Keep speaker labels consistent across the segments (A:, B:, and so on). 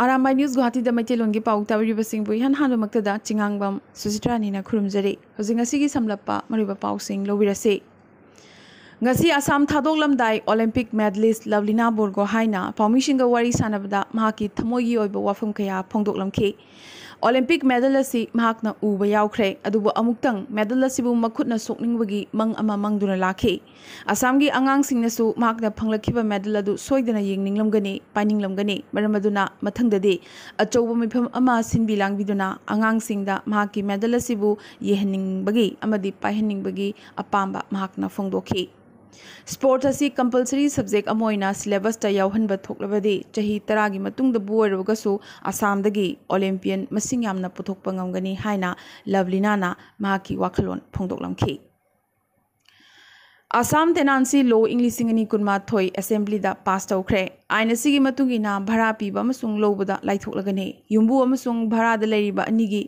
A: आरामबाई news गुवाहाटीदमैते लोनगे पाउ ताबरिब सिंहबु इहान हानुमक्तदा चिंगांगबम सुजित्रानीना खुरुमजरे housing असिगी समलप्पा मरिबा पाउ सिंह लोबिरसे ngasi asam thadoklamdai olympic medalist lavlina borgo haina paumishinga wari sanabada mahaki thamogi oiba wafum kaya phongdoklamkhe Olympic medalist si mahak na u bayaw kre adubo amuktang medalist si bu makut na sokning wagi mang ama mang duna lakhi asam gi angang sing na su mahak na phanglakhi ba medal adu soidana ying ninglam gani pining lam gani maram aduna mathang da de achouba mipham ama sin bilang biduna angang sing da mahak ki medalist si bu yehning bagi amadi pahining bagi apamba mahak na phongdokhi sports ꯑꯁꯤ compulsory subject ꯑꯃ ꯑꯣꯏꯅ ꯁꯤꯂꯦꯕꯁꯇ ꯌꯥꯎꯍꯟꯕ ꯊꯣꯛꯂꯕꯗꯤ ꯆꯍꯤ ꯇꯔꯥꯒꯤ ꯃꯇꯨꯡꯗꯕꯨ ꯑꯣꯏꯔꯒꯁꯨ ꯑꯁꯥꯝꯗꯒꯤ ꯑꯣꯂꯦꯝꯄꯤꯌꯟ ꯃꯁꯤꯡ ꯌꯥꯝꯅ ꯄꯨꯊꯣꯛꯄ ꯉꯝꯒꯅꯤ ꯍꯥꯏꯅ ꯂꯚꯂꯤꯅꯥꯅ ꯃꯍꯥꯛꯀꯤ ꯋꯥꯈꯜꯂꯣꯟ ꯐꯣꯡꯗꯣꯛꯂꯝꯈꯤ आसाम तेनासी लो इंग लिंग कुमाथोई असेंबली पास तौरे आइन से भरा पीब लौबद लाइथोलगने यूबू भरा लेब अनी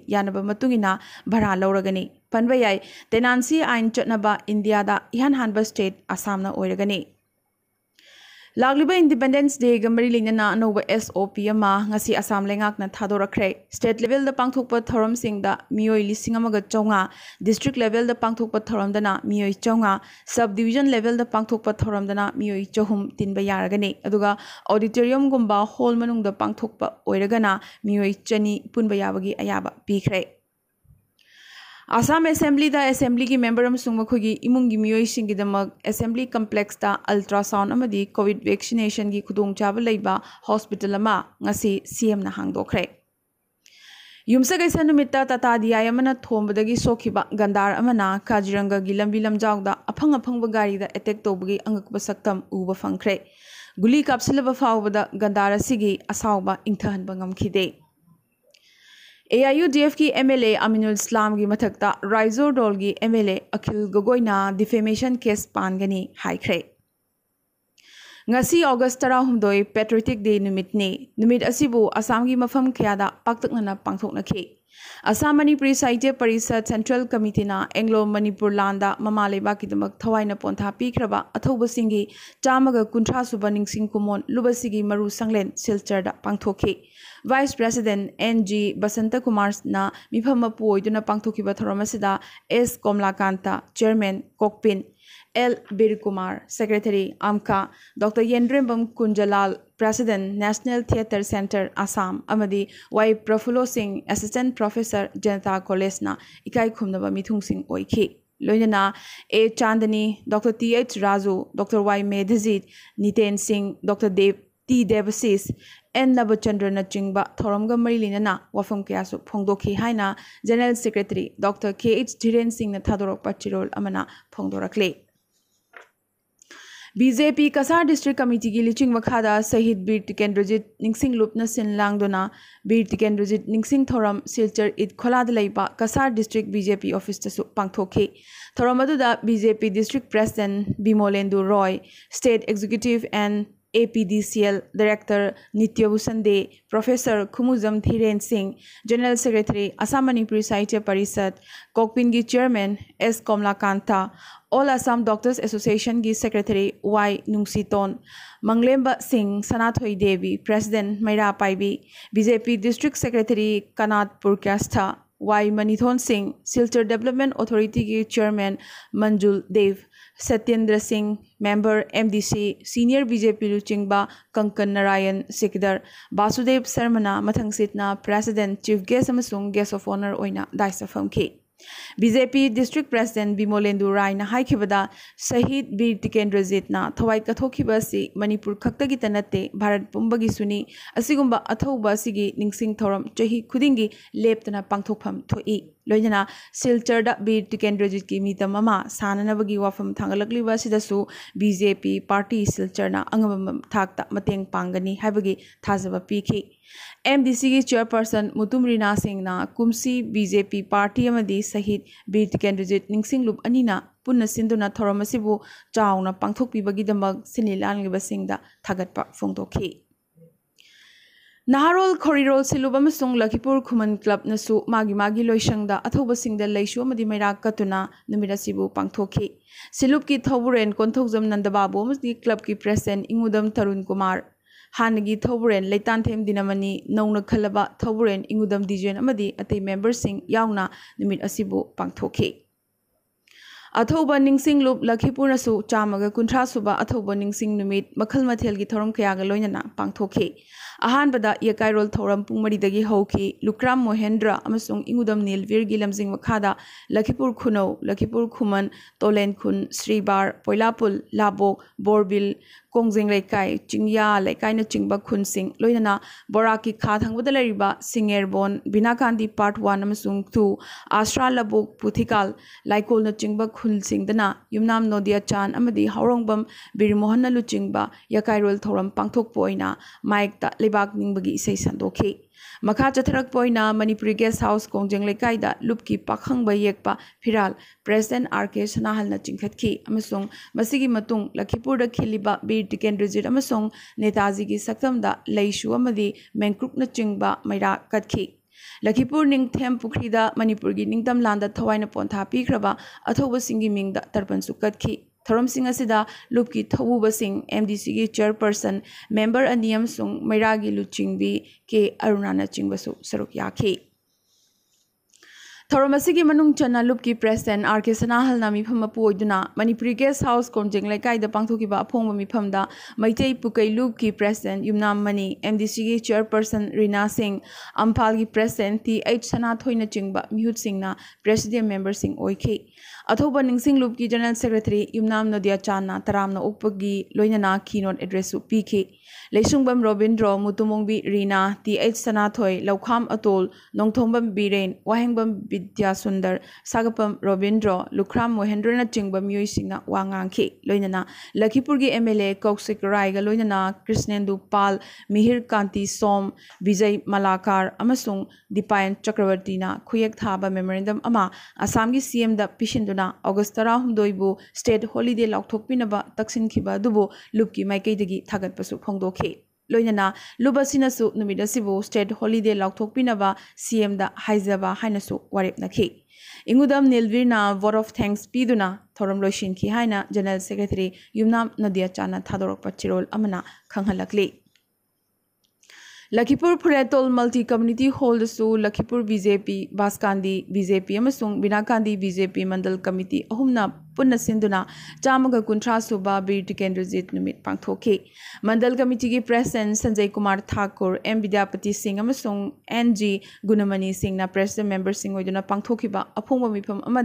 A: भरा लौरगने ꯄꯟꯕ ꯌꯥꯏ ꯇꯦꯅꯥꯟꯁꯤ ꯑꯥꯏꯟ ꯆꯠꯅꯕ ꯏꯟꯗꯤꯌꯥꯗ ꯏꯍꯥꯟ ꯍꯥꯟꯕ ꯁ꯭ꯇꯦꯠ ꯑꯁꯥꯝꯅ ꯑꯣꯏꯔꯒꯅꯤ ꯂꯥꯛꯂꯤꯕ ꯏꯟꯗꯤꯄꯦꯟꯗꯦꯟꯁ ꯗꯦꯒ ꯃꯔꯤ ꯂꯩꯅꯅ ꯑꯅꯧꯕ ꯑꯦꯁ ꯑꯣ ꯄꯤ ꯑꯃ ꯉꯁꯤ ꯑꯁꯥꯝ ꯂꯩꯉꯥꯛꯅ ꯊꯥꯗꯣꯔꯛꯈ꯭ꯔꯦ ꯁ꯭ꯇꯦꯠ ꯂꯦꯚꯦꯜꯗ ꯄꯥꯡꯊꯣꯛꯄ ꯊꯧꯔꯝꯁꯤꯡꯗ ꯃꯤꯑꯣꯏ ꯂꯤꯁꯤꯡ ꯑꯃꯒ ꯆꯥꯝꯃꯉꯥ ꯗꯤꯁꯇ꯭ꯔꯤꯛ ꯂꯦꯚꯦꯜꯗ ꯄꯥꯡꯊꯣꯛꯄ ꯊꯧꯔꯝꯗꯅ ꯃꯤꯑꯣꯏ ꯆꯥꯝꯃꯉꯥ ꯁꯕ ꯗꯤꯕꯤꯖꯟ ꯂꯦꯚꯦꯜꯗ ꯄꯥꯡꯊꯣꯛꯄ ꯊꯧꯔꯝꯗꯅ ꯃꯤꯑꯣꯏ ꯆꯍꯨꯝ ꯇꯤꯟꯕ ꯌꯥꯔꯒꯅꯤ ꯑꯗꯨꯒ ꯑꯣꯗꯤꯇꯣꯔꯤꯌꯝꯒꯨꯝꯕ ꯍꯣꯜ ꯃꯅꯨꯡꯗ ꯄꯥꯡꯊꯣꯛꯄ ꯑꯣꯏꯔꯒꯅ ꯃꯤꯑꯣꯏ ꯆꯅꯤ ꯄꯨꯟꯕ ꯌꯥꯕꯒꯤ ꯑꯌꯥꯕ ꯄꯤꯈ꯭ꯔꯦ ꯑꯁꯥꯝ ꯑꯦꯁꯦꯝꯕ꯭ꯂꯤꯗ ꯑꯦꯁꯦꯝꯕ꯭ꯂꯤꯒꯤ ꯃꯦꯝꯕꯔ ꯑꯃꯁꯨꯡ ꯃꯈꯣꯏꯒꯤ ꯏꯃꯨꯡꯒꯤ ꯃꯤꯑꯣꯏꯁꯤꯡꯒꯤꯗꯃꯛ ꯑꯦꯁꯦꯝꯕ꯭ꯂꯤ ꯀꯝꯄ꯭ꯂꯦꯛꯁꯇ ꯑꯜꯇ꯭ꯔꯥ ꯁꯥꯎꯟ ꯑꯃꯗꯤ ꯀꯣꯚꯤꯗ ꯚꯦꯛꯁꯤꯅꯦꯁꯟꯒꯤ ꯈꯨꯗꯣꯡꯆꯥꯕ ꯂꯩꯕ ꯍꯣꯁꯄꯤꯇꯥꯜ ꯑꯃ ꯉꯁꯤ ꯁꯤ ꯑꯦꯝꯅ ꯍꯥꯡꯗꯣꯛꯈ꯭रे ꯌꯨꯝꯁꯀꯩꯁ ꯅꯨꯃꯤꯠꯇ ꯇꯥꯇꯥ ꯗꯤꯌꯥꯏ ꯑꯃꯅ ꯊꯣꯝꯕꯗꯒꯤ ꯁꯣꯛꯈꯤꯕ ꯒꯟꯗꯥꯔ ꯑꯃꯅ ꯀꯥꯖꯤꯔꯪꯒꯒꯤ ꯂꯝꯕꯤ ꯂꯝꯖꯥꯎꯗ ꯑꯐꯪ ꯑꯐꯪꯕ ꯒꯥꯔꯤꯗ ꯑꯦꯇꯦꯛ ꯇꯧꯕꯒꯤ ꯑꯉꯛꯄ ꯁꯛꯇꯝ ꯎꯕ ꯐꯪꯈ꯭ꯔꯦ ꯒꯨꯂꯤ ꯀꯥꯞꯁꯤꯜꯂꯕ ꯐꯥꯎꯕꯗ ꯒꯟꯗꯥꯔ ꯑꯁꯤꯒꯤ ꯑꯁꯥꯎꯕ ꯏꯪꯊꯍꯟꯕ ꯉꯝꯈꯤꯗꯦ एआईयूडीएफ की एमएलए अमीनुल इस्लाम की मथकता राइजोडोल की एमएलए अखिल गोगोइना डिफेमेशन केस पानगनी हाइख्रे ngasi august 19 patriotic day numitni numit asibu asam gi mafam khya da paktakna na pangthokna khi असा मनपुर साहित्य परिषद सेंट्रल कमीटीना एंग्लो मनपुर लाद ममाकदम थवाई पौथा पीख्रब अथब सिंह चामग कुंथ्रा सूब निमोन लुबसी मरु संगलें सिलचर पांथे vice president N G Basant Kumar मिफमपून पांथिब थोम एस कोमलाकांता चेयरमें कोकपिन एल बीर कुमार सेक्रेटरी अमका doctor Yendrem Kunjalal President, National Theatre Center, Assam, amadi Y. Profulo Singh, Assistant Professor, Janata College na ikai khumnaba mithung sing oikhi. Loinana A. Chandani, Dr. T. H. Raju, Dr. Y. Medhajit, Niten Singh, Dr. Dev T. Devasis, N Navachandran चिंब थौरमग मरी लीनना वफम क्या फोंदी है general secretary doctor K H Dhiren Singh थादोरप चिरोल फोंदोरक्ले ꯕꯤ.ꯖꯦ.ꯄꯤ ꯀꯁꯥꯔ ꯗꯤꯁꯇ꯭ꯔꯤꯛ ꯀꯃꯤꯇꯤꯒꯤ ꯂꯤꯆꯤꯡ ꯃꯈꯥꯗ ꯁꯍꯤꯗ ꯕꯤꯔ ꯇꯤꯀꯦꯟꯗ꯭ꯔꯖꯤꯠ ꯅꯤꯡꯁꯤꯡ ꯂꯨꯞꯅ ꯁꯤꯟ ꯂꯥꯡꯗꯨꯅ ꯕꯤꯔ ꯇꯤꯀꯦꯟꯗ꯭ꯔꯖꯤꯠ ꯅꯤꯡꯁꯤꯡ ꯊꯧꯔꯝ ꯁꯤꯜꯆꯔ ꯏꯗ ꯈꯣꯂꯥꯗ ꯂꯩꯕ ꯀꯁꯥꯔ ꯗꯤꯁꯇ꯭ꯔꯤꯛ ꯕꯤ.ꯖꯦ.ꯄꯤ ꯑꯣꯐꯤꯁꯇꯁꯨ ꯄꯥꯡꯊꯣꯛꯈꯤ ꯊꯧꯔꯝ ꯑꯗꯨꯗ ꯕꯤ.ꯖꯦ.ꯄꯤ ꯗꯤꯁꯇ꯭ꯔꯤꯛ ꯄ꯭ꯔꯁꯤꯗꯦꯟ ꯕꯤꯃꯣꯂꯦꯟꯗꯨ Roy state executive and A P D C L director Nityabhushan Dey professor Khumujam Dhiren Singh general secretary Assam Manipuri Sahitya Parishad कोकपिनगी chairman S Komalakanta all Assam doctors association की secretary Y Nungsiton Manglemba Singh Sanathoi Devi president Meira Paibi BJP district secretary Kanatpur कैस्था Y Manithon Singh Silchar development authority की chairman Manjul Dev Satyendra Singh member MDC senior BJP लुचिंगबा Kankan Narayan Sikdar Vasudev शर्मना मथंगसितना president chief guest अमसुंग guest of honour ओइना दाइसा फमखी बीजेपी डिस्ट्रिक्ट प्रेसिडेंट बिमोलेंदु रायना हाइखिबदा शहीद वीर टिकेंद्रजीतना थवाई कथोखिब असि मणिपुर खक्तगित नत्ते भारत पुंबगी सुनि असिगुंबा अथौबा असिगी निंगसिंग चही खुदिंगी लेप्तना पांगथोकफम थोई ꯂꯣꯏꯅꯅ ꯁꯤꯜꯆꯔꯗ ꯕꯤꯔ ꯇꯤꯀꯦꯟꯗ꯭ꯔꯖꯤꯠꯀꯤ ꯃꯤꯇꯝ ꯑꯃ ꯁꯥꯟꯅꯅꯕꯒꯤ ꯋꯥꯐꯝ ꯊꯥꯡꯒꯠꯂꯛꯂꯤꯕ ꯑꯁꯤꯗꯁꯨ ꯕꯤ ꯖꯦ ꯄꯤ ꯄꯥꯔꯇꯤ ꯁꯤꯜꯆꯔꯅ ꯑꯉꯝꯕ ꯊꯥꯛꯇ ꯃꯇꯦꯡ ꯄꯥꯡꯒꯅꯤ ꯍꯥꯏꯕꯒꯤ ꯊꯥꯖꯕ ꯄꯤꯈꯤ ꯑꯦꯝ ꯗꯤ ꯁꯤꯒꯤ ꯆꯤꯌꯔꯄꯔꯁꯟ ꯃꯨꯇꯨꯝ ꯔꯤꯅꯥ ꯁꯤꯡꯅ ꯀꯨꯝꯁꯤ ꯕꯤ ꯖꯦ ꯄꯤ ꯄꯥꯔꯇꯤ ꯑꯃꯗꯤ ꯁꯍꯤꯗ ꯕꯤꯔ ꯇꯤꯀꯦꯟꯗ꯭ꯔꯖꯤꯠ ꯅꯤꯡꯁꯤꯡꯂꯨꯞ ꯑꯅꯤꯅ ꯄꯨꯟꯅ ꯁꯤꯟꯗꯨꯅ ꯊꯧꯔꯝ ꯑꯁꯤꯕꯨ ꯆꯥꯎꯅ ꯄꯥꯡꯊꯣꯛꯄꯤꯕꯒꯤꯗꯃꯛ ꯁꯤꯟꯂꯤ ꯂꯥꯡꯂꯤꯕꯁꯤꯡꯗ ꯊꯥꯒꯠꯄ ꯐꯣꯡꯗꯣꯛꯈꯤ ꯅꯍꯥꯔꯣꯜ ꯈꯣꯔꯤꯔꯣꯜ ꯁꯤꯂꯨꯞ ꯑꯃꯁꯨꯡ ꯂꯈꯤꯄꯨꯔ ꯈꯨꯃꯟ ꯀ꯭ꯂꯕꯅꯁꯨ ꯃꯥꯒꯤ ꯃꯥꯒꯤ ꯂꯣꯏꯁꯪꯗ ꯑꯊꯧꯕꯁꯤꯡꯗ ꯂꯩꯁꯨ ꯑꯃꯗꯤ ꯃꯩꯔꯥꯛ ꯀꯠꯇꯨꯅ ꯅꯨꯃꯤꯠ ꯑꯁꯤꯕꯨ ꯄꯥꯡꯊꯣꯛꯈꯤ ꯁꯤꯂꯨꯞꯀꯤ ꯊꯧꯕꯨꯔꯦꯟ ꯀꯣꯟꯊꯧꯖꯝ ꯅꯟꯗꯕꯥꯕꯨ ꯑꯃꯗꯤ ꯀ꯭ꯂꯕꯀꯤ ꯄ꯭ꯔꯁꯤꯗꯦꯟ ꯏꯉꯨꯗꯝ ꯊꯔꯨꯟ ꯀꯨꯃꯥꯔ ꯍꯥꯟꯅꯒꯤ ꯊꯧꯕꯨꯔꯦꯟ ꯂꯩꯇꯥꯟꯊꯦꯝ ꯗꯤꯅꯃꯅꯤ ꯅꯧꯅ ꯈꯜꯂꯕ ꯊꯧꯕꯨꯔꯦꯟ ꯏꯉꯨꯗꯝ ꯗꯤꯖꯦꯟ ꯑꯃꯗꯤ ꯑꯇꯩ ꯃꯦꯝꯕꯔꯁꯤꯡ ꯌꯥꯎꯅ ꯅꯨꯃꯤꯠ ꯑꯁꯤꯕꯨ ꯄꯥꯡꯊꯣꯛꯈꯤ अथौब निसिंग लूप लखीपुर चामग कुंथ्रा सूब अथौब निसिंग नुमित मखल मथेल की थौरम कयाग लोयना पांथोखे ꯑꯍꯥꯟꯕꯗ ꯌꯀꯥꯏꯔꯣꯜ ꯊꯧꯔꯝ ꯄꯨꯡ ꯃꯔꯤꯗꯒꯤ ꯍꯧꯈꯤ ꯂꯨꯀ꯭ꯔꯥꯝ ꯃꯣꯍꯦꯟꯗ꯭ꯔ ꯑꯃꯁꯨꯡ ꯏꯉꯨꯗꯝ ꯅꯤꯜꯕꯤꯔꯒꯤ ꯂꯝꯖꯤꯡ ꯃꯈꯥꯗ ꯂꯈꯤꯄꯨꯔ ꯈꯨꯅꯧ ꯂꯈꯤꯄꯨꯔ ꯈꯨꯃꯟ ꯇꯣꯂꯦꯟꯈꯨꯟ ꯁ꯭ꯔꯤꯕꯥꯔ ꯄꯣꯏꯂꯥꯄꯨꯜ ꯂꯥꯕꯣꯛ ꯕꯣꯔꯕꯤꯜ ꯀꯣꯡꯖꯦꯡ ꯂꯩꯀꯥꯏ ꯆꯤꯡꯌꯥ ꯂꯩꯀꯥꯏꯅꯆꯤꯡꯕ ꯈꯨꯟꯁꯤꯡ ꯂꯣꯏꯅꯅ ꯕꯣꯔꯥꯛꯀꯤ ꯈꯥ ꯊꯪꯕꯗ ꯂꯩꯔꯤꯕ ꯁꯤꯡꯉꯦꯔꯕꯣꯟ ꯕꯤꯅꯥꯀꯥꯟꯗꯤ ꯄꯥꯔꯠ ꯋꯥꯟ ꯑꯃꯁꯨꯡ ꯇꯨ ꯑꯥꯁ꯭ꯔꯥ ꯂꯕꯣꯛ ꯄꯨꯊꯤꯀꯥꯜ ꯂꯥꯏꯀꯣꯜꯅꯆꯤꯡꯕ ꯈꯨꯜꯁꯤꯡꯗꯅ ꯌꯨꯝꯅꯥꯝ ꯅꯣꯗꯤꯌꯥꯆꯥꯟ ꯑꯃꯗꯤ ꯍꯧꯔꯣꯡꯕꯝ ꯕꯤꯔꯃꯣꯍꯟꯅ ꯂꯨꯆꯤꯡꯕ ꯌꯥꯀꯥꯏꯔꯣꯜ ꯊꯧꯔꯝ ꯄꯥꯡꯊꯣꯛꯄ ꯑꯣꯏꯅ ꯃꯥꯌꯦꯛꯇ ꯂꯩꯕꯥꯛ ꯅꯤꯡꯕꯒꯤ ꯏꯁꯩ ꯁꯟꯗꯣꯛꯈꯤ मखा चथरपोना मनपुरी गेस्ट हाउस कौजें लेकाद लुप की पाखंग येप फिराल प्रेसडें आर के सनाहल चिंखी लखीपुर खिलीब बीर टिकेन रिजिट नेताजी की सकम लेसुदी मैंक्रुक् मैरा कत्खी लखीपुर निथेम पुख्रीद मनपुर की निदम लाद थवाई पौथा पीख्रब अथौब मिंग तरपन सु की थरम सिंह लुप की थबूब सिंह एम डी सी की चेयरपर्सन मेम्बर अनीसू मैरा लुचिंग भी के अरुणा चिंबू सरुक याखे थरम की मनुंग चन्ना लुप की प्रेसिडेंट आर के सनाहल मपूना मनपुरी गेस्ट हाउस कौजें लेकिन पाथोक अफोंब मीफमद मईटी पुके लुप की president Yumnam Mani M D C की चेयरपर्सन रीना सिंह अम्फा की president T H Sanathon चिंब मिहुत सिंह प्रेसीडेंट मेम्बर सिंह अथब निसी लूप की general secretary Yumnam Nadiyachand तराम उप की लोना की नोट एड्रेस पीखे लेसुबम रोबिन्द्र मुतुमोंबी रीना ती एच सनाथय लौखाम अतोल नोथोबम बीरें वहेंबम विद्यासुंदर सागपम रोबिन्द्र लुख्राम मोहेंद्र चिंब मईसीखे लोना लखीपुर की M L A Kaushik Roy लोना कृष्णेंदु पाल मिहिर कांति सोम विजय मलाकार दीपायन चक्रवर्ती खुएक था मेमोरेंदम असम की सीएम पीछे ꯍꯥꯏꯗꯨꯅ ꯑꯣꯒꯁ ꯇꯔꯥꯍꯨꯝꯗꯣꯏꯕꯨ ꯁ꯭ꯇꯦꯠ ꯍꯣꯂꯤꯗꯦ ꯂꯥꯎꯊꯣꯛꯄꯤꯅꯕ ꯇꯛꯁꯤꯟꯈꯤꯕ ꯑꯗꯨꯕꯨ ꯂꯨꯞꯀꯤ ꯃꯥꯏꯀꯩꯗꯒꯤ ꯊꯥꯒꯠꯄꯁꯨ ꯐꯣꯡꯗꯣꯛꯈꯤ ꯂꯣꯏꯅꯅ ꯂꯨꯞ ꯑꯁꯤꯅꯁꯨ ꯅꯨꯃꯤꯠ ꯑꯁꯤꯕꯨ ꯁ꯭ꯇꯦꯠ ꯍꯣꯂꯤꯗꯦ ꯂꯥꯎꯊꯣꯛꯄꯤꯅꯕ ꯁꯤ ꯑꯦꯝꯗ ꯍꯥꯏꯖꯕ ꯍꯥꯏꯅꯁꯨ ꯋꯥꯔꯦꯞꯅꯈꯤ ꯏꯪꯉꯨꯗꯝ ꯅꯤꯜꯕꯤꯔꯅ ꯚꯣꯠ ꯑꯣꯐ ꯊꯦꯡꯛꯁ ꯄꯤꯗꯨꯅ ꯊꯧꯔꯝ ꯂꯣꯏꯁꯤꯟꯈꯤ ꯍꯥꯏꯅ ꯖꯦꯅꯔꯦꯜ ꯁꯦꯀ꯭ꯔꯦꯇꯔꯤ ꯌꯨꯝꯅꯥꯝ ꯅꯗꯤꯌꯥꯆꯥꯅ ꯊꯥꯗꯣꯔꯛꯄ ꯆꯤꯔꯣꯜ ꯑꯃꯅ ꯈꯪꯍꯜꯂꯛꯂꯤ लखीपुर फुरेटोल मल्टी कम्युनिटी हॉलदू Lakhipur BJP Baskandi BJP BJP Binakandi BJP mandal committee अहमना सिंधुनाट पाथे मंडल कमिटी की president Sanjay Kumar Thakur M Vidyapati Singh N G Gunamani Singh president member पाथोब अफोब मीफम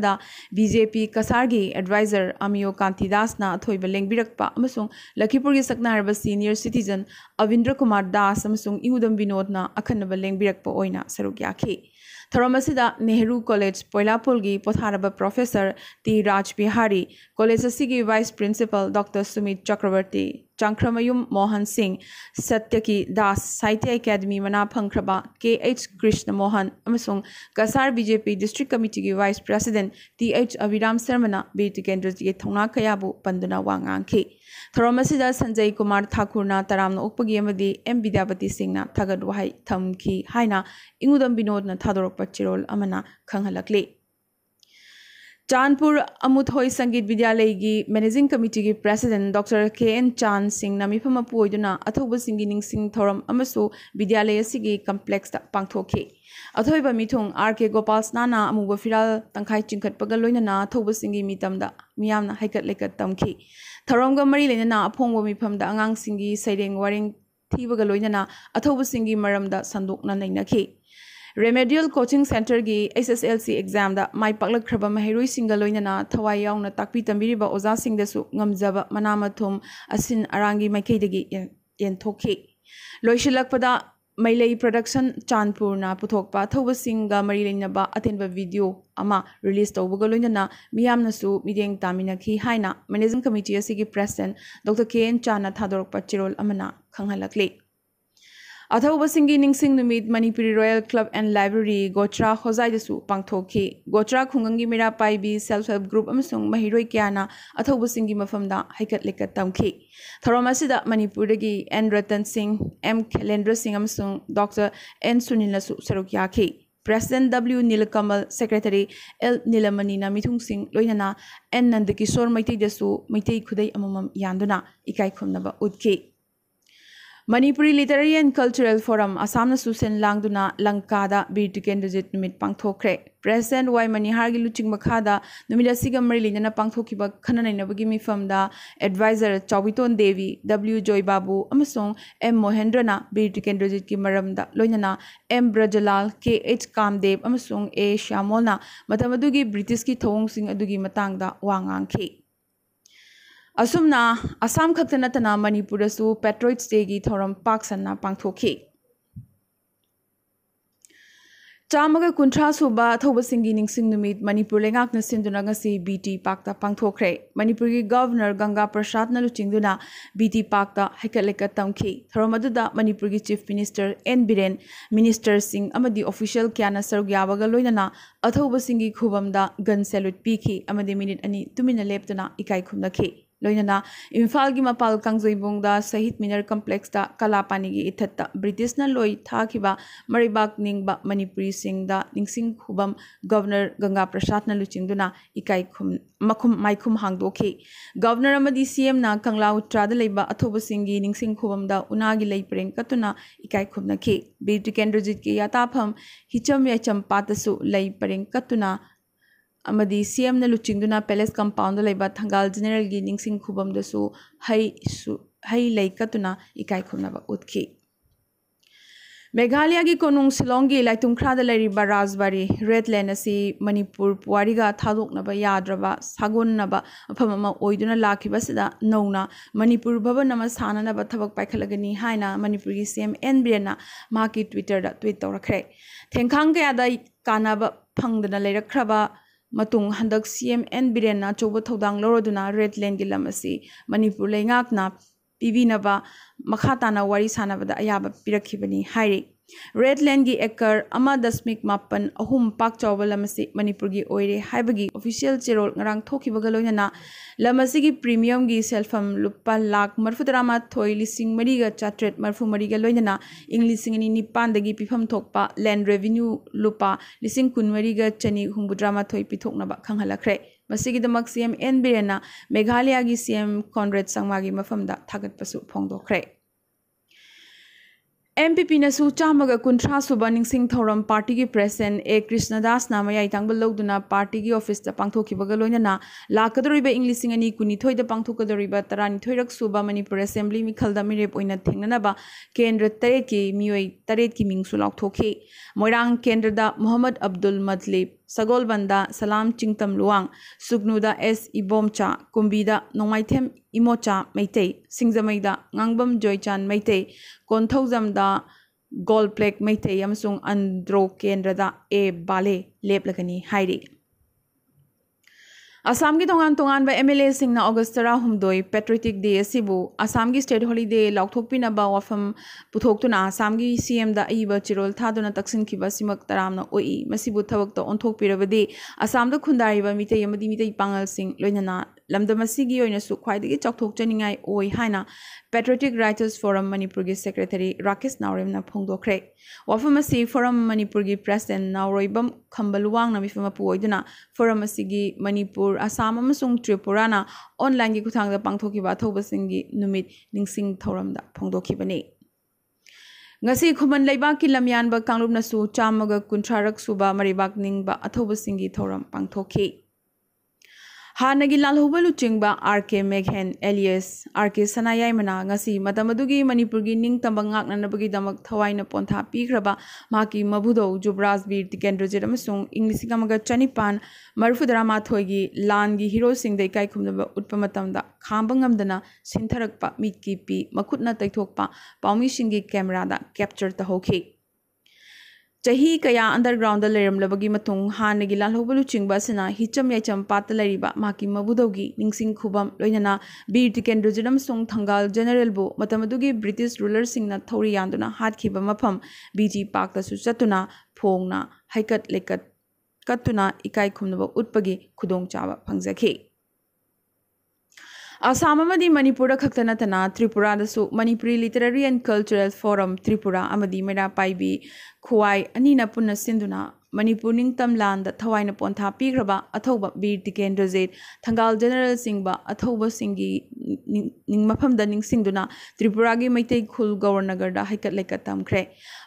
A: बीजेपी कसार की एडवाइजर अमीयो कांतिदासना अथब लखीपुर की सकना सीनियर सिटीजन अविंद्र कुमार दास इहुदम विनोदना अखनब लेंब सरुक याखी थरमस नेहरु कलेज पोलापुल पोथाब प्रोफेसर ती राज बिहारी कोलेजी वाइस पृन्सपल डर सुट चक्रवर्ती. चंख्रमयूम मोहन सिंह सत्य की दास साहित्य अकादमी मना फंख्रब के एच कृष्ण मोहन अमसुंग कसार बीजेपी डिस्ट्रिक्ट कमिटी की vice president T H Abhiram Sharma B Tikendra ji के थोना खयाबू पंदना वांगे थरम से संजय कुमार ठाकुर तराम उक्पी एम विद्यापति सिंह थगद वह थम की हाईना इंगूदम विनोद थादरप चिरोल खलक्ली ꯆꯥꯟꯄꯨꯔ ꯑꯃꯨꯊꯣꯏ ꯁꯪꯒꯤꯠ ꯕꯤꯗ꯭ꯌꯥꯂꯌꯒꯤ ꯃꯦꯅꯦꯖꯤꯡ ꯀꯃꯤꯇꯤꯒꯤ ꯄ꯭ꯔꯁꯤꯗꯦꯟ ꯗꯣꯛꯇꯔ ꯀꯦ ꯑꯦꯟ ꯆꯥꯟ ꯁꯤꯡꯅ ꯃꯤꯐꯝ ꯃꯄꯨ ꯑꯣꯏꯗꯨꯅ ꯑꯊꯧꯕꯁꯤꯡꯒꯤ ꯅꯤꯡꯁꯤꯡ ꯊꯧꯔꯝ ꯑꯃꯁꯨ ꯕꯤꯗ꯭ꯌꯥꯂꯌ ꯑꯁꯤꯒꯤ ꯀꯝꯄ꯭ꯂꯦꯛꯁꯇ ꯄꯥꯡꯊꯣꯛꯈꯤ ꯑꯊꯣꯏꯕ ꯃꯤꯊꯨꯡ ꯑꯥꯔ ꯀꯦ ꯒꯣꯄꯥꯜꯁꯅꯥꯅ ꯑꯃꯨꯕ ꯐꯤꯔꯥꯜ ꯇꯪꯈꯥꯏ ꯆꯤꯡꯈꯠꯄꯒ ꯂꯣꯏꯅꯅ ꯑꯊꯧꯕꯁꯤꯡꯒꯤ ꯃꯤꯇꯝꯗ ꯃꯤꯌꯥꯝꯅ ꯍꯩꯀꯠ ꯂꯩꯀꯠ ꯇꯝꯈꯤ ꯊꯧꯔꯝꯒ ꯃꯔꯤ ꯂꯩꯅꯅ ꯑꯐꯣꯡꯕ ꯃꯤꯐꯝꯗ ꯑꯉꯥꯡꯁꯤꯡꯒꯤ ꯁꯩꯔꯦꯡ ꯋꯥꯔꯦꯡ ꯊꯤꯕꯒ ꯂꯣꯏꯅꯅ ꯑꯊꯧꯕꯁꯤꯡꯒꯤ ꯃꯔꯝꯗ ꯁꯟꯗꯣꯛꯅ ꯅꯩꯅꯈꯤ रेमेडियल कोचिंग सेंटर की S S L C exam माई पाक्रब महरूंग लोनना तकी तमीब ओजाब मना मथुम असिन अरंगी मैखी एंथे लोशलपद प्रोडक्शन चांदपुरना पुथोप अथब मरी लेनाब अटेंब विडियो रिलीज तौब लोनना मदें है managing committee president doctor K N चा थादरप चेरोल खल ꯑꯊꯧꯕ ꯁꯤꯡꯒꯤ ꯅꯤꯡꯁꯤꯡ ꯅꯨꯃꯤꯠ Manipuri royal club and library ꯒꯣꯇ꯭ꯔꯥ ꯍꯣꯖꯥꯏꯗꯁꯨ ꯄꯥꯡꯊꯣꯛꯈꯤ ꯒꯣꯇ꯭ꯔꯥ ꯈꯨꯡꯒꯪꯒꯤ ꯃꯤꯔꯥꯞ ꯄꯥꯏꯕꯤ ꯁꯦꯜꯐ ꯍꯦꯜꯞ ꯒ꯭ꯔꯨꯞ ꯑꯃꯁꯨꯡ ꯃꯍꯩꯔꯣꯏ ꯀꯌꯥꯅ ꯑꯊꯧꯕꯁꯤꯡꯒꯤ ꯃꯐꯝꯗ ꯍꯩꯀꯠ ꯂꯩꯀꯠ ꯇꯝꯈꯤ ꯊꯧꯔꯝ ꯑꯁꯤꯗ ꯃꯅꯤꯄꯨꯔꯗꯒꯤ ꯑꯦꯟ ꯔꯇꯟ ꯁꯤꯡ ꯑꯦꯝ ꯈꯦꯂꯦꯟꯗ꯭ꯔ ꯁꯤꯡ ꯑꯃꯁꯨꯡ ꯗꯣꯛꯇꯔ ꯑꯦꯟ ꯁꯨꯅꯤꯜꯅꯁꯨ ꯁꯔꯨꯛ ꯌꯥꯈꯤ president W Nilakamal secretary L ꯅꯤꯂꯃꯅꯤꯅ ꯃꯤꯊꯨꯡꯁꯤꯡ ꯂꯣꯏꯅꯅ ꯑꯦꯟ ꯅꯟꯗꯀꯤꯁꯣꯔ ꯃꯩꯇꯩꯗꯁꯨ ꯃꯩꯇꯩ ꯈꯨꯗꯩ ꯑꯃꯃꯝ ꯌꯥꯟꯗꯨꯅ ꯏꯀꯥꯏ ꯈꯨꯝꯅꯕ ꯎꯠꯈꯤ Manipuri literary and cultural forum Assam सूसें लांगना लंका बीर टिकेन्द्रजीत पाथोखे प्रेसिडेंट वाई मनीहार की लुचि मखाद मरी लिंदन पाथोब खननेनबी एडवाइजर चाबीतों देवी डब्ल्यू जय बाबू एम मोहेंद्रना बीर टिकेन्द्रजीत की मरमद लोनना M Brajalal K H Kamdev A श्यामोलना ब्रिटिश की थौ सिंह वा ना असम खतना मणिपुर पेट्रोइ्स डे की थोर पाक्सन पाथोखे चामग कुंथ्रा सूब अथबी मणिपुर लेकिन बी टी पाक्त पाथोख्रे मनपुर की गवर्नर गंगा प्रसाद ने लुचिंग बी टी पाक्त हेकलेक्की थोम मणिपुर की chief minister N Biren minister Singh official क्या सरुक लोनना अथबी खूबम गन सैल्यूट पीखी मिनट अनी तुम लेपना इकाई खुमदी ꯂꯣꯏꯅꯅ ꯏꯝꯐꯥꯜꯒꯤ ꯃꯄꯥꯜ ꯀꯥꯡꯖꯩꯕꯨꯡꯗ ꯁꯍꯤꯠ ꯃꯤꯅꯔ ꯀꯝꯄ꯭ꯂꯦꯛꯁꯇ ꯀꯂꯥꯄꯥꯅꯤꯒꯤ ꯏꯊꯠꯇ ꯕ꯭ꯔꯤꯇꯤꯁꯅ ꯂꯣꯏ ꯊꯥꯈꯤꯕ ꯃꯔꯩꯕꯥꯛ ꯅꯤꯡꯕ ꯃꯅꯤꯄꯨꯔꯤꯁꯤꯡꯗ ꯅꯤꯡꯁꯤꯡ ꯈꯨꯕꯝ ꯒꯕꯔꯅꯔ ꯒꯪꯒꯥ ꯄ꯭ꯔꯁꯥꯗꯅ ꯂꯨꯆꯤꯡꯗꯨꯅ ꯏꯀꯥꯏ ꯈꯨꯝ ꯃꯈꯨꯝ ꯃꯥꯏꯈꯨꯝ ꯍꯥꯡꯗꯣꯛꯈꯤ ꯒꯕꯔꯅꯔ ꯑꯃꯗꯤ ꯁꯤ ꯑꯦꯝꯅ ꯀꯪꯂꯥ ꯎꯇ꯭ꯔꯥꯗ ꯂꯩꯕ ꯑꯊꯧꯕꯁꯤꯡꯒꯤ ꯅꯤꯡꯁꯤꯡ ꯈꯨꯕꯝꯗ ꯎꯅꯥꯒꯤ ꯂꯩ ꯄꯔꯦꯡ ꯀꯠꯇꯨꯅ ꯏꯀꯥꯏ ꯈꯨꯝꯅꯈꯤ ꯕꯤꯔ ꯇꯤꯀꯦꯟꯗ꯭ꯔꯖꯤꯠꯀꯤ ꯌꯥꯇꯥꯐꯝ ꯍꯤꯆꯝ ꯌꯥꯏꯆꯝ ꯄꯥꯠꯇꯁꯨ ꯂꯩ ꯄꯔꯦꯡ ꯀꯠꯇꯨꯅ ꯑꯃꯗꯤ ꯁꯤ ꯑꯦꯝꯅ ꯂꯨꯆꯤꯡꯗꯨꯅ ꯄꯦꯂꯦꯁ ꯀꯝꯄꯥꯎꯟꯗ ꯂꯩꯕ ꯊꯪꯒꯥꯜ ꯖꯦꯅꯦꯔꯦꯜꯒꯤ ꯅꯤꯡꯁꯤꯡ ꯈꯨꯕꯝꯗꯁꯨ ꯍꯩꯁꯨ ꯍꯩ ꯂꯩ ꯀꯠꯇꯨꯅ ꯏꯀꯥꯏ ꯈꯨꯝꯅꯕ ꯎꯠꯈꯤ ꯃꯦꯘꯥꯂꯌꯥꯒꯤ ꯀꯣꯅꯨꯡ ꯁꯤꯂꯣꯡꯒꯤ ꯂꯥꯏꯇꯨꯝꯈ꯭ꯔꯥꯗ ꯂꯩꯔꯤꯕ ꯔꯥꯖꯕꯥꯔꯤ ꯔꯦꯗ ꯂꯦꯟ ꯑꯁꯤ ꯃꯅꯤꯄꯨꯔ ꯄꯨꯋꯥꯔꯤꯒ ꯊꯥꯗꯣꯛꯅꯕ ꯌꯥꯗ꯭ꯔꯕ ꯁꯥꯒꯣꯟꯅꯕ ꯃꯐꯝ ꯑꯃ ꯑꯣꯏꯗꯨꯅ ꯂꯥꯛꯈꯤꯕꯁꯤꯗ ꯅꯧꯅ ꯃꯅꯤꯄꯨꯔ ꯚꯕꯟ ꯑꯃ ꯁꯥꯅꯅꯕ ꯊꯕꯛ ꯄꯥꯏꯈꯠꯂꯒꯅꯤ ꯍꯥꯏꯅ ꯃꯅꯤꯄꯨꯔꯒꯤ ꯁꯤ ꯑꯦꯝ ꯑꯦꯟ ꯕꯤꯔꯦꯟꯅ ꯃꯍꯥꯛꯀꯤ ꯇ꯭ꯋꯤꯇꯔꯗ ꯇ꯭ꯋꯤꯠ ꯇꯧꯔꯛꯈ꯭ꯔꯦ ꯊꯦꯡꯈꯥꯡ ꯀꯌꯥꯗ ꯀꯥꯟꯅꯕ ꯐꯪꯗꯅ ꯂꯩꯔꯛꯈ꯭ꯔꯕ matung handak CMN biren na chobo thodang loro duna red land gilam asi manipur lengak na pivina ba makha ta na wari sana bada ayaba pirakhi bani hairi ꯔꯦꯗꯂꯦꯟꯒꯤ acre ꯑꯃ ꯗꯁꯃꯤꯛ ꯃꯥꯄꯟ ꯑꯍꯨꯝ ꯄꯥꯛ ꯆꯥꯎꯕ ꯂꯝ ꯑꯁꯤ ꯃꯅꯤꯄꯨꯔꯒꯤ ꯑꯣꯏꯔꯦ ꯍꯥꯏꯕꯒꯤ ꯑꯣꯐꯤꯁꯤꯌꯦꯜ ꯆꯦꯔꯣꯜ ꯉꯔꯥꯡ ꯊꯣꯛꯈꯤꯕꯒ ꯂꯣꯏꯅꯅ ꯂꯝ ꯑꯁꯤꯒꯤ ꯄ꯭ꯔꯤꯃꯤꯌꯝꯒꯤ ꯁꯦꯜꯐꯝ ꯂꯨꯄꯥ ꯂꯥꯈ ꯃꯔꯐꯨꯇꯔꯥꯃꯥꯊꯣꯏ ꯂꯤꯁꯤꯡ ꯃꯔꯤꯒ ꯆꯥꯇ꯭ꯔꯦꯠ ꯃꯔꯐꯨ ꯃꯔꯤꯒ ꯂꯣꯏꯅꯅ ꯏꯪ ꯂꯤꯁꯤꯡ ꯑꯅꯤ ꯅꯤꯄꯥꯟꯗꯒꯤ ꯄꯤꯐꯝ ꯊꯣꯛꯄ ꯂꯦꯟ ꯔꯦꯚꯤꯅ꯭ꯌꯨ ꯂꯨꯄꯥ ꯂꯤꯁꯤꯡ ꯀꯨꯟꯃꯔꯤꯒ ꯆꯅꯤ ꯍꯨꯝꯐꯨꯇꯔꯥꯃꯥꯊꯣꯏ ꯄꯤꯊꯣꯛꯅꯕ ꯈꯪꯍꯜꯂꯛꯈ꯭ꯔꯦ ꯃꯁꯤꯒꯤꯗꯃꯛ ꯁꯤ ꯑꯦꯝ ꯑꯦꯟ ꯕꯤꯔꯦꯟꯅ ꯃꯦꯘꯥꯂꯌꯥꯒꯤ ꯁꯤ ꯑꯦꯝ ꯀꯣꯟꯔꯦꯗ ꯁꯪꯃꯥꯒꯤ ꯃꯐꯝꯗ ꯊꯥꯒꯠꯄꯁꯨ ꯐꯣꯡꯗꯣꯛꯈ꯭ꯔꯦ एम पी पी नाम कुंथ्रा सूब निौर पार्टी की प्रेसीडेंट ए कृष्णदास मई तंग लौदना पार्टी की ऑफिस पांथोब लाकद्रीब इंग कुनीथोद पांथोद्रीब तरथरक सूब मनपुर असेंबली मेरे थेनब केंद्र तरह की मई तरह की मूसु लाथो मोरंग केंद्र मोहम्मद अब्दुल मतलीब ꯁꯒꯣꯜꯕꯟꯗ ꯁꯂꯥꯝ ꯆꯤꯡꯇꯝ ꯂꯨꯋꯥꯡ ꯁꯨꯒꯅꯨꯗ ꯑꯦꯁ ꯏꯕꯣꯝꯆꯥ ꯀꯨꯝꯕꯤꯗ ꯅꯣꯡꯃꯥꯏꯊꯦꯝ ꯏꯃꯣꯆꯥ ꯃꯩꯇꯩ ꯁꯤꯡꯖꯃꯩꯗ ꯉꯥꯡꯕꯝ ꯖꯣꯏꯆꯥꯟ ꯃꯩꯇꯩ ꯀꯣꯟꯊꯧꯖꯝꯗ ꯒꯣꯜ ꯄ꯭ꯂꯦꯛ ꯃꯩꯇꯩ ꯑꯃꯁꯨꯡ ꯑꯟꯗ꯭ꯔꯣ ꯀꯦꯟꯗ꯭ꯔꯗ ꯑꯦ ꯕꯥꯂꯦ ꯂꯦꯞꯂꯒꯅꯤ ꯍꯥꯏꯔꯤ ꯑꯁꯥꯝꯒꯤ ꯇꯣꯉꯥꯟ ꯇꯣꯉꯥꯟꯕ ꯑꯦꯝ ꯑꯦꯜ ꯑꯦꯁꯤꯡꯅ ꯑꯣꯒꯁ ꯇꯔꯥꯍꯨꯝꯗꯣꯏ ꯄꯦꯇ꯭ꯔꯣꯇꯤꯛ ꯗꯦ ꯑꯁꯤꯕꯨ ꯑꯁꯥꯝꯒꯤ ꯁ꯭ꯇꯦꯠ ꯍꯣꯂꯤꯗꯦ ꯂꯥꯎꯊꯣꯛꯄꯤꯅꯕ ꯋꯥꯐꯝ ꯄꯨꯊꯣꯛꯇꯨꯅ ꯑꯁꯥꯝꯒꯤ ꯁꯤ ꯑꯦꯝꯗ ꯑꯏꯕ ꯆꯤꯔꯣꯜ ꯊꯥꯗꯨꯅ ꯇꯛꯁꯤꯟꯈꯤꯕ ꯑꯁꯤꯃꯛ ꯇꯔꯥꯝꯅ ꯑꯣꯛꯏ ꯃꯁꯤꯕꯨ ꯊꯕꯛꯇ ꯑꯣꯟꯊꯣꯛꯄꯤꯔꯕꯗꯤ ꯑꯁꯥꯝꯗ ꯈꯨꯟꯗꯥꯔꯤꯕ ꯃꯤꯇꯩ ꯑꯃꯗꯤ ꯃꯤꯇꯩ ꯄꯥꯡꯒꯜꯁꯤꯡ ꯂꯣꯏꯅꯅ ꯂꯝꯗꯝ ꯑꯁꯤꯒꯤ ꯑꯣꯏꯅꯁꯨ ꯈ꯭ꯋꯥꯏꯗꯒꯤ ꯆꯥꯎꯊꯣꯛꯆꯅꯤꯡꯉꯥꯏ ꯑꯣꯏ ꯍꯥꯏꯅ ꯄꯦꯇ꯭ꯔꯣꯇꯤꯛ ꯔꯥꯏꯇꯔꯁ ꯐꯣꯔꯝ ꯃꯅꯤꯄꯨꯔꯒꯤ ꯁꯦꯀ꯭ꯔꯦꯇꯔꯤ ꯔꯥꯀꯦꯁ ꯅꯥꯎꯔꯦꯝꯅ ꯐꯣꯡꯗꯣꯛꯈ꯭ꯔꯦ ꯋꯥꯐꯝ ꯑꯁꯤ ꯐꯣꯔꯝ ꯃꯅꯤꯄꯨꯔꯒꯤ ꯄ꯭ꯔꯁꯤꯗꯦꯟ ꯅꯥꯎꯔꯣꯏꯕꯝ ꯈꯝꯕ ꯂꯨꯋꯥꯡꯅ ꯃꯤꯐꯝ ꯃꯄꯨ ꯑꯣꯏꯗꯨꯅ ꯐꯣꯔꯝ ꯑꯁꯤꯒꯤ ꯃꯅꯤꯄꯨꯔ ꯑꯁꯥꯝ ꯑꯃꯁꯨꯡ ꯇ꯭ꯔꯤꯄꯨꯔꯥꯅ ꯑꯣꯟꯂꯥꯏꯟꯒꯤ ꯈꯨꯠꯊꯥꯡꯗ ꯄꯥꯡꯊꯣꯛꯈꯤꯕ ꯑꯊꯧꯕꯁꯤꯡꯒꯤ ꯅꯨꯃꯤꯠ ꯅꯤꯡꯁꯤꯡ ꯊꯧꯔꯝꯗ ꯐꯣꯡꯗꯣꯛꯈꯤꯕꯅꯤ ngasi khuman leibak ki lamyan ba kanglum na su chamaga kuncharak suba maribak ning ba athobu singi thoram pangthokhi हानगी लुचिब आर के मेघेन एलियस आर सनायाय मना गसी मतमदुगी मणिपुरगी निंग तंबंगाक ननबगी दमक थवाइन पोंथा पीख्रबा माकी मबुदो जुबराज बीर तिकेंद्रजे रमसुंग इंग्लिशिंग अमग चनीपान मरफुदरा माथोगी लानगी हीरो सिंग दै काई खुमदब उत्प मतमदा खामबंगमदना सिंथरकपा मीकीपी मखुतना तैथोकपा पाउमी सिंगगी कैमरादा कैप्चर तहोखी ꯆꯍꯤ ꯀꯌꯥ ꯑꯟꯗꯔꯒ꯭ꯔꯥꯎꯟꯗ ꯂꯩꯔꯝꯂꯕꯒꯤ ꯃꯇꯨꯡ ꯍꯥꯟꯅꯒꯤ ꯂꯥꯜꯍꯧꯕ ꯂꯨꯆꯤꯡꯕ ꯑꯁꯤꯅ ꯍꯤꯆꯝ ꯌꯥꯏꯆꯝ ꯄꯥꯠꯇ ꯂꯩꯔꯤꯕ ꯃꯍꯥꯛꯀꯤ ꯃꯕꯨꯗꯧꯒꯤ ꯅꯤꯡꯁꯤꯡ ꯈꯨꯕꯝ ꯂꯣꯏꯅꯅ ꯕꯤꯔ ꯇꯤꯀꯦꯟꯗ꯭ꯔꯖꯤꯠ ꯑꯃꯁꯨꯡ ꯊꯪꯒꯥꯜ ꯖꯦꯅꯔꯦꯜꯕꯨ ꯃꯇꯝ ꯑꯗꯨꯒꯤ ꯕ꯭ꯔꯤꯇꯤꯁ ꯔꯨꯂꯔꯁꯤꯡꯅ ꯊꯧꯔꯤ ꯌꯥꯟꯗꯨꯅ ꯍꯥꯠꯈꯤꯕ ꯃꯐꯝ ꯕꯤ ꯖꯤ ꯄꯥꯛꯇꯁꯨ ꯆꯠꯇꯨꯅ ꯐꯣꯡꯅ ꯍꯩꯀꯠ ꯂꯩꯀꯠ ꯀꯠꯇꯨꯅ ꯏꯀꯥꯏ ꯈꯨꯝꯅꯕ ꯎꯠꯄꯒꯤ ꯈꯨꯗꯣꯡꯆꯥꯕ ꯐꯪꯖꯈꯤ ꯑꯁꯥꯝ ꯑꯃꯗꯤ ꯃꯅꯤꯄꯨꯔꯗ ꯈꯛꯇ ꯅꯠꯇꯅ ꯇ꯭ꯔꯤꯄꯨꯔꯥꯗꯁꯨ Manipuri literary and cultural forum Tripura ꯑꯃꯗꯤ ꯃꯩꯔꯥ ꯄꯥꯏꯕꯤ ꯈꯨꯋꯥꯏ ꯑꯅꯤꯅ ꯄꯨꯟꯅ ꯁꯤꯟꯗꯨꯅ मनपुर निम्लान थवायन पोथा पीब अथब बीर तिकेन्द्र जेद थंगाल जनरल सिंह अथब मफमदना त्रिपुरा मई मईत खुल गौरनगर हईक लेक्रे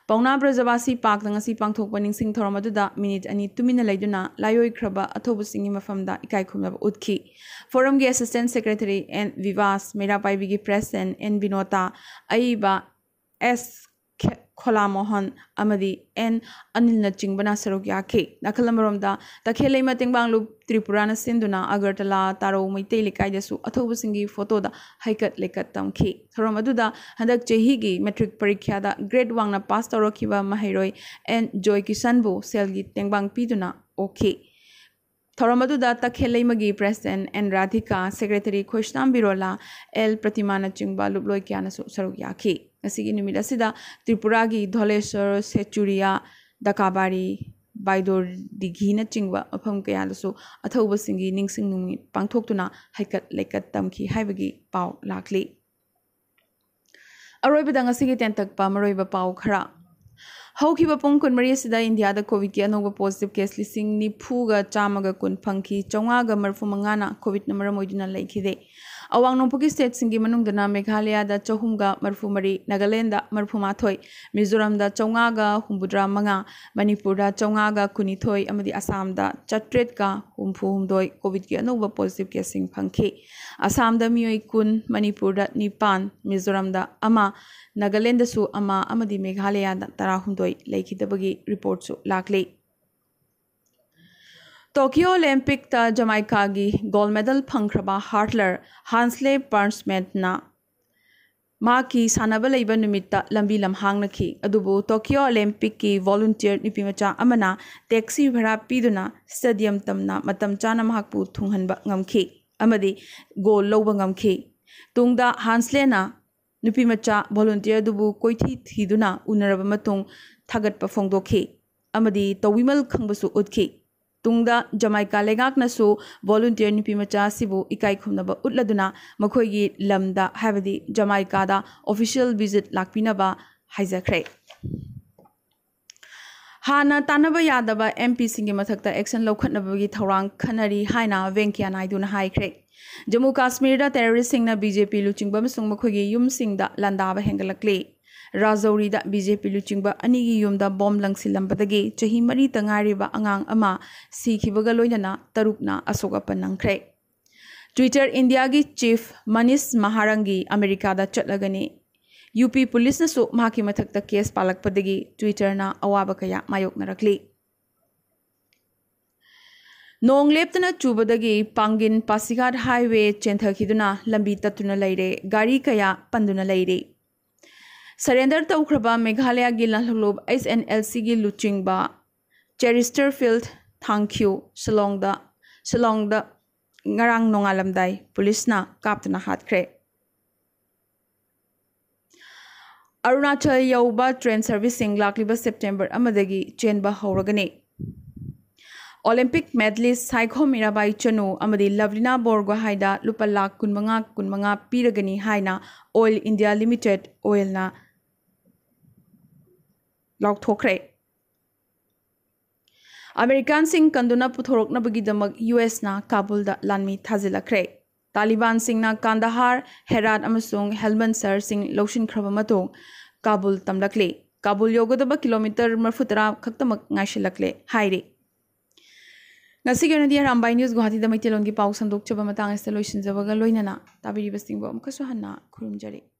A: पौना ब्रजवासी पाकदी पाथोपरम मिनट अनी तुम्न लेना लाइब अथब सिंह मफम इकाखुम उत्खी फोरम की असीस्टें सेक्रेटरी एन विवास मेरा पाबी की प्रेसडें एन विनोता अब एस खोला मोहन एन अनिल चिंबना सरुक याखे नखल अमरोमदा तखेले मतंग बांग्लू त्रिपुराना अगरतला तारो मैते लेकाइदसु अथब सिंगी फोटोदा हाइकत लेकत तमखे थरोम अदुदा हदक चहीगी मेट्रिक परीक्षादा ग्रेड वांग पास तौरखिबा महरो एन जो किसन सेलगी की पीदुना ओखे थौरम अदुदा तखेलेमगी प्रेसिडेंट एन राधिका सेक्रेटरी खुशनाम बिरोला एल प्रतिमा चिंबा लुप्लो क्या सरुक याखे त्रिपुरा की धोलेश्वर सेचुरीया दकाबारी बैदोर दिघी न चिंग मौम कयादसु अथौब सिंह निंग पांथोक्तुना हैकत लेकत तमखी हैबगी लाखली अरोबदंग तेंतक मरोब पाव खरा हौब पुंग कुमरी इंडिया दा कोविड की अनौब पॉजिटिव केस लिंग निफूग चामग कुन फंखी चौंगाग मरफू कोविड ने अवा नोपी स्टेट्स की मनुद मेघालय चौहम मरफू नगलेंद नगालेंद मरफूमाथो मिजोरम चौंगा हूंबूद्रा मंग मनपुर चौंगा कुनीथोई असम चट्रेट हूंफूहद कोविड की अनौब पॉजिटिव केस फंखे असम कुन मनपुर निपान मिजोरम नगालेंद मेघालय तरह हूंदोई लेखीदी रिपोर्ट लाख टोक्यो ओलंपिक ता जमाइका की गोल्ड मेडल फंख्रबा हार्टलर हांसले पर्समेट ना मा की सानब लेब लंबी लमहांग रखी अदुबो टोक्यो ओलंपिक की वॉलंटियर निपीमचा अमना टैक्सी भरा पीदुना स्टेडियम तमना मतम चाना महाकपु थुंहन गमखे अमदी गोल लौब गमखे तुंगदा हांसलेना निपीमचा वॉलंटियर दुबु कोइथी थीदुना उनरब मतुंग थागत पफोंगदोखे अमदी तोविमल खंगबसु उठखी तुद जमाका लेगाको वॉलंटियर निपीमचासी इकाई खुम उत्लना लमदी जमाका ऑफिशियल विजिट लापीनबाजे हाँ तानब यादव एम पी सिंह मधक् एक्शन लौखनबर खनरी है वेंकैया नायदूनाख्रे जम्मू काश्मीर टेररीस्ट बीजेपी लुचिब यूम लंदाब हेंगल्ली राजौरीद बीजेपी लुचिब अनी बोम लंसीलंबदे चही मरी तंगाब आगामना तरुना अशोक नंख्रे ट्विटर इंडिया की चीफ मनीस महारंगी अमेरिका चलगने यूपी पुलिस की मधक्त केस पालापदी ट्विटर अवाब क्या मायोनरली नोलेप चूबदी पागिन पासीघाट हाईवे चेंथ की लंबी तत्ना गाड़ी कया पंदना लेरें ꯁꯔꯦꯟꯗꯔ ꯇꯧꯈ꯭ꯔꯕ ꯃꯦꯘꯥꯂꯌꯥꯒꯤ ꯂꯥꯟꯊꯣꯛꯂꯨꯞ ꯑꯩꯁ ꯑꯦꯟ ꯑꯦꯜ ꯁꯤꯒꯤ ꯂꯨꯆꯤꯡꯕ ꯆꯦꯔꯤꯁꯇꯔ ꯐꯤꯜ ꯊꯥꯡꯈ꯭ꯌꯨ ꯁꯤꯂꯣꯡꯗ ꯁꯤꯂꯣꯡꯗ ꯉꯔꯥꯡ ꯅꯣꯡꯉꯥꯜꯂꯝꯗꯥꯏ ꯄꯨꯂꯤꯁꯅ ꯀꯥꯞꯇꯨꯅ ꯍꯥꯠꯈ꯭ꯔꯦ ꯑꯔꯨꯅꯥꯆꯜ ꯌꯧꯕ ꯇ꯭ꯔꯦꯟ ꯁꯔꯚꯤꯁꯁꯤꯡ ꯂꯥꯛꯂꯤꯕ ꯁꯦꯞꯇꯦꯝꯕꯔ ꯑꯃꯗꯒꯤ ꯆꯦꯟꯕ ꯍꯧꯔꯒꯅꯤ ꯑꯣꯂꯦꯝꯄꯤꯛ ꯃꯦꯗꯂꯤꯁ ꯁꯥꯏꯈꯣ ꯃꯤꯔꯥꯕꯥꯏ ꯆꯅꯨ ꯑꯃꯗꯤ ꯂꯕꯂꯤꯅꯥ ꯕꯣꯔꯒꯣꯍꯥꯏꯗ ꯂꯨꯄꯥ ꯂꯥꯈ ꯀꯨꯟꯃꯉꯥ ꯀꯨꯟꯃꯉꯥ ꯄꯤꯔꯒꯅꯤ ꯍꯥꯏꯅ ꯑꯣꯏꯜ ꯏꯟꯗꯤꯌꯥ ꯂꯤꯃꯤꯇꯦꯠ ꯑꯣꯏꯜꯅ लाथोखे अमेरिकन सिंह कंदुना पुथोरनाम यू एसना काबुल लाई थाजिले तालिबान सिंह कंदहार हेरात हेलमन सर सिंह लौशनख्रब काबुल तमलक्ले काबुल योगदब किलोमीटर मरफुतरा खतमे हरामबाई न्यूज गुवाहाटीद मई लोन की पा सदों लोसीजना तबीरबस्ती हना खुरजरें